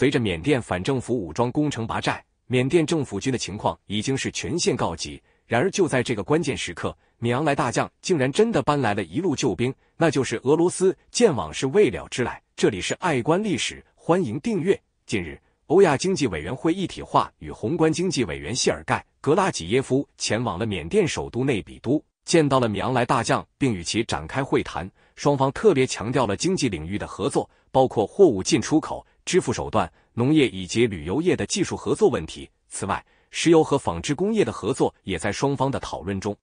随着缅甸反政府武装攻城拔寨，缅甸政府军的情况已经是全线告急。然而，就在这个关键时刻，米昂莱大将竟然真的搬来了一路救兵，那就是俄罗斯。见往事未了之来，这里是爱观历史，欢迎订阅。近日，欧亚经济委员会一体化与宏观经济委员谢尔盖·格拉吉耶夫前往了缅甸首都内比都，见到了米昂莱大将，并与其展开会谈。双方特别强调了经济领域的合作，包括货物进出口。支付手段、农业以及旅游业的技术合作问题。此外，石油和纺织工业的合作也在双方的讨论中。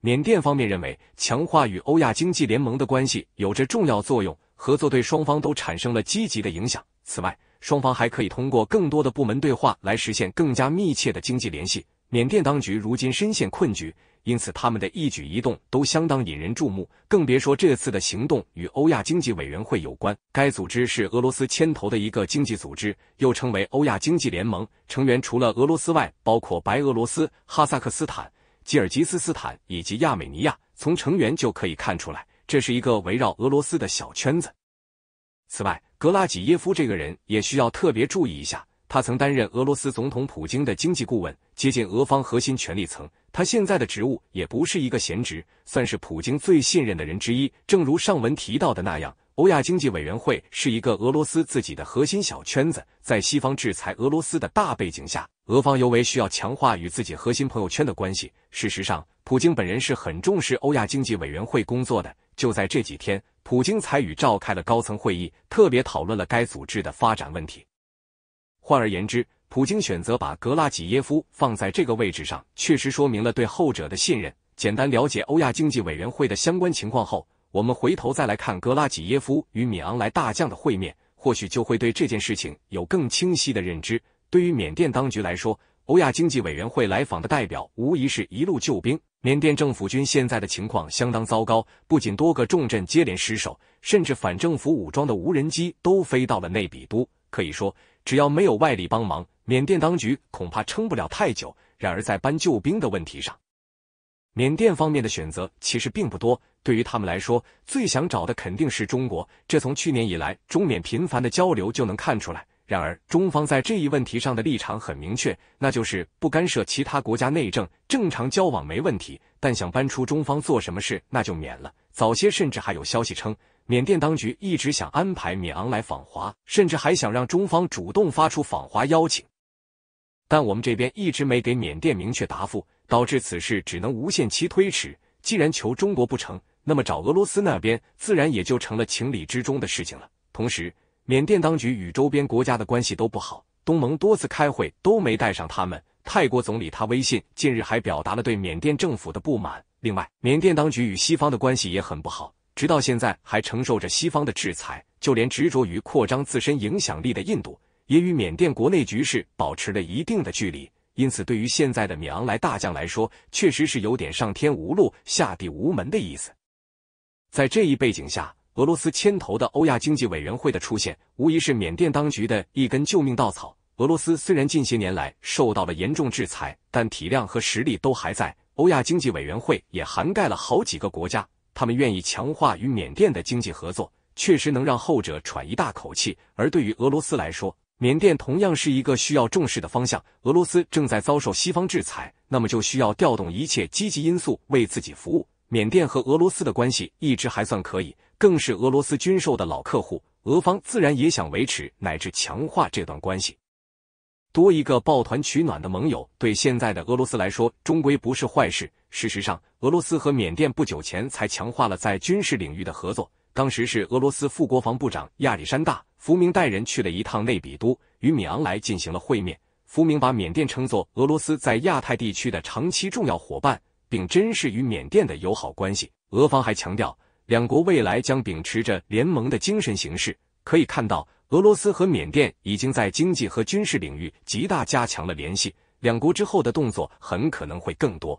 缅甸方面认为，强化与欧亚经济联盟的关系有着重要作用，合作对双方都产生了积极的影响。此外，双方还可以通过更多的部门对话来实现更加密切的经济联系。缅甸当局如今深陷困局，因此他们的一举一动都相当引人注目。更别说这次的行动与欧亚经济委员会有关。该组织是俄罗斯牵头的一个经济组织，又称为欧亚经济联盟。成员除了俄罗斯外，包括白俄罗斯、哈萨克斯坦、吉尔吉斯斯坦以及亚美尼亚。从成员就可以看出来，这是一个围绕俄罗斯的小圈子。此外，格拉吉耶夫这个人也需要特别注意一下。他曾担任俄罗斯总统普京的经济顾问，接近俄方核心权力层。他现在的职务也不是一个闲职，算是普京最信任的人之一。正如上文提到的那样，欧亚经济委员会是一个俄罗斯自己的核心小圈子。在西方制裁俄罗斯的大背景下，俄方尤为需要强化与自己核心朋友圈的关系。事实上，普京本人是很重视欧亚经济委员会工作的。就在这几天，普京才与召开了高层会议，特别讨论了该组织的发展问题。换而言之，普京选择把格拉吉耶夫放在这个位置上，确实说明了对后者的信任。简单了解欧亚经济委员会的相关情况后，我们回头再来看格拉吉耶夫与米昂莱大将的会面，或许就会对这件事情有更清晰的认知。对于缅甸当局来说，欧亚经济委员会来访的代表无疑是一路救兵。缅甸政府军现在的情况相当糟糕，不仅多个重镇接连失守，甚至反政府武装的无人机都飞到了内比都。可以说，只要没有外力帮忙，缅甸当局恐怕撑不了太久。然而，在搬救兵的问题上，缅甸方面的选择其实并不多。对于他们来说，最想找的肯定是中国，这从去年以来中缅频繁的交流就能看出来。然而，中方在这一问题上的立场很明确，那就是不干涉其他国家内政，正常交往没问题，但想搬出中方做什么事，那就免了。早些甚至还有消息称。缅甸当局一直想安排米昂来访华，甚至还想让中方主动发出访华邀请，但我们这边一直没给缅甸明确答复，导致此事只能无限期推迟。既然求中国不成，那么找俄罗斯那边自然也就成了情理之中的事情了。同时，缅甸当局与周边国家的关系都不好，东盟多次开会都没带上他们。泰国总理他微信近日还表达了对缅甸政府的不满。另外，缅甸当局与西方的关系也很不好。直到现在还承受着西方的制裁，就连执着于扩张自身影响力的印度，也与缅甸国内局势保持了一定的距离。因此，对于现在的米昂莱大将来说，确实是有点上天无路、下地无门的意思。在这一背景下，俄罗斯牵头的欧亚经济委员会的出现，无疑是缅甸当局的一根救命稻草。俄罗斯虽然近些年来受到了严重制裁，但体量和实力都还在。欧亚经济委员会也涵盖了好几个国家。他们愿意强化与缅甸的经济合作，确实能让后者喘一大口气。而对于俄罗斯来说，缅甸同样是一个需要重视的方向。俄罗斯正在遭受西方制裁，那么就需要调动一切积极因素为自己服务。缅甸和俄罗斯的关系一直还算可以，更是俄罗斯军售的老客户，俄方自然也想维持乃至强化这段关系。多一个抱团取暖的盟友，对现在的俄罗斯来说，终归不是坏事。事实上，俄罗斯和缅甸不久前才强化了在军事领域的合作。当时是俄罗斯副国防部长亚历山大·福明带人去了一趟内比都，与米昂莱进行了会面。福明把缅甸称作俄罗斯在亚太地区的长期重要伙伴，并珍视与缅甸的友好关系。俄方还强调，两国未来将秉持着联盟的精神行事。可以看到。俄罗斯和缅甸已经在经济和军事领域极大加强了联系，两国之后的动作很可能会更多。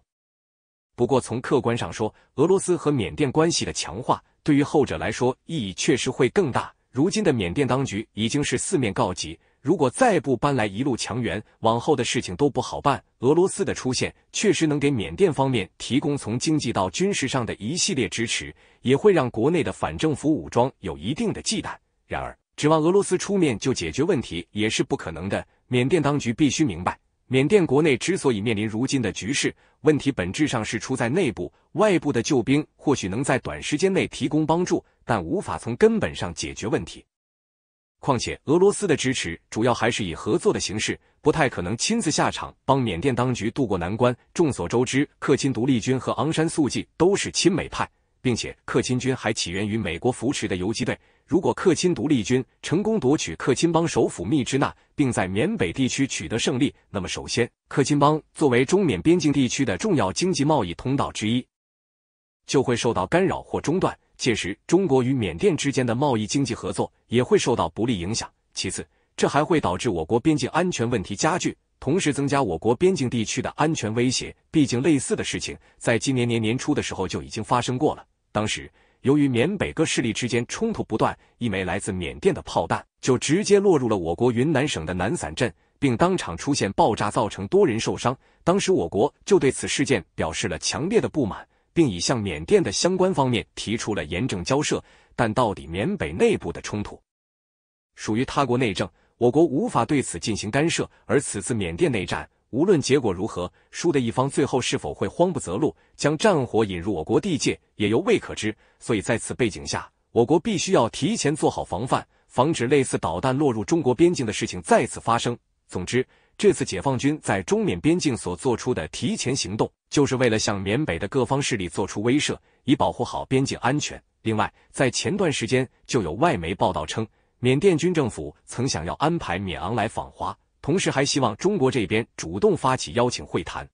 不过，从客观上说，俄罗斯和缅甸关系的强化对于后者来说意义确实会更大。如今的缅甸当局已经是四面告急，如果再不搬来一路强援，往后的事情都不好办。俄罗斯的出现确实能给缅甸方面提供从经济到军事上的一系列支持，也会让国内的反政府武装有一定的忌惮。然而，指望俄罗斯出面就解决问题也是不可能的。缅甸当局必须明白，缅甸国内之所以面临如今的局势，问题本质上是出在内部。外部的救兵或许能在短时间内提供帮助，但无法从根本上解决问题。况且，俄罗斯的支持主要还是以合作的形式，不太可能亲自下场帮缅甸当局渡过难关。众所周知，克钦独立军和昂山素季都是亲美派。并且克钦军还起源于美国扶持的游击队。如果克钦独立军成功夺取克钦邦首府密支那，并在缅北地区取得胜利，那么首先，克钦邦作为中缅边境地区的重要经济贸易通道之一，就会受到干扰或中断。届时，中国与缅甸之间的贸易经济合作也会受到不利影响。其次，这还会导致我国边境安全问题加剧，同时增加我国边境地区的安全威胁。毕竟，类似的事情在今年年年初的时候就已经发生过了。当时，由于缅北各势力之间冲突不断，一枚来自缅甸的炮弹就直接落入了我国云南省的南伞镇，并当场出现爆炸，造成多人受伤。当时，我国就对此事件表示了强烈的不满，并已向缅甸的相关方面提出了严正交涉。但到底缅北内部的冲突属于他国内政，我国无法对此进行干涉。而此次缅甸内战。无论结果如何，输的一方最后是否会慌不择路，将战火引入我国地界，也犹未可知。所以在此背景下，我国必须要提前做好防范，防止类似导弹落入中国边境的事情再次发生。总之，这次解放军在中缅边境所做出的提前行动，就是为了向缅北的各方势力做出威慑，以保护好边境安全。另外，在前段时间就有外媒报道称，缅甸军政府曾想要安排缅昂来访华。同时还希望中国这边主动发起邀请会谈，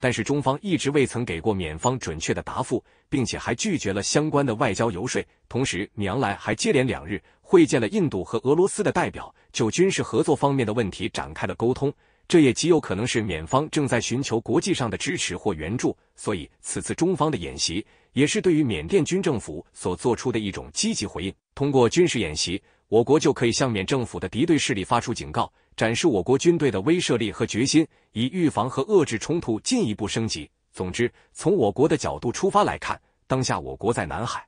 但是中方一直未曾给过缅方准确的答复，并且还拒绝了相关的外交游说。同时，米昂莱还接连两日会见了印度和俄罗斯的代表，就军事合作方面的问题展开了沟通。这也极有可能是缅方正在寻求国际上的支持或援助。所以，此次中方的演习也是对于缅甸军政府所做出的一种积极回应。通过军事演习。我国就可以向缅政府的敌对势力发出警告，展示我国军队的威慑力和决心，以预防和遏制冲突进一步升级。总之，从我国的角度出发来看，当下我国在南海、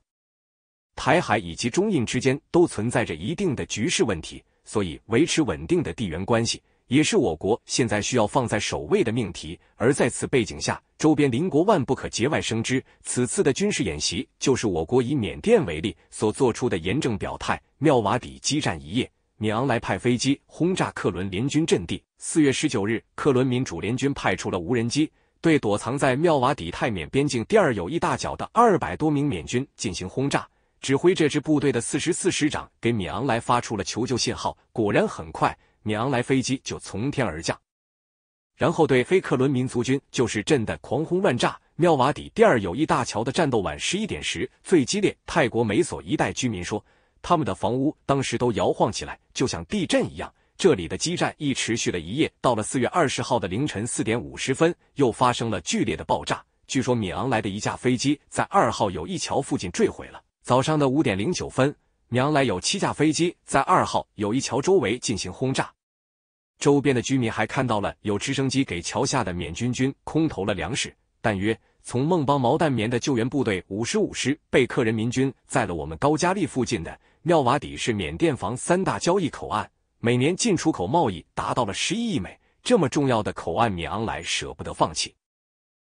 台海以及中印之间都存在着一定的局势问题，所以维持稳定的地缘关系。也是我国现在需要放在首位的命题。而在此背景下，周边邻国万不可节外生枝。此次的军事演习就是我国以缅甸为例所做出的严正表态。妙瓦底激战一夜，米昂莱派飞机轰炸克伦联军阵地。四月十九日，克伦民主联军派出了无人机对躲藏在妙瓦底泰缅边境第二友谊大角的二百多名缅军进行轰炸。指挥这支部队的四十四师长给米昂莱发出了求救信号。果然，很快。米昂来飞机就从天而降，然后对黑克伦民族军就是震的狂轰乱炸。妙瓦底第二友谊大桥的战斗晚十一点时最激烈。泰国美索一带居民说，他们的房屋当时都摇晃起来，就像地震一样。这里的激战一持续了一夜，到了四月二十号的凌晨四点五十分，又发生了剧烈的爆炸。据说米昂莱的一架飞机在二号友谊桥附近坠毁了。早上的五点零九分，米昂莱有七架飞机在二号友谊桥周围进行轰炸。周边的居民还看到了有直升机给桥下的缅军军空投了粮食。但约，从孟邦毛淡棉的救援部队五十五师被克人民军在了我们高加力附近的妙瓦底是缅甸防三大交易口岸，每年进出口贸易达到了十一亿美。这么重要的口岸，米昂莱舍不得放弃。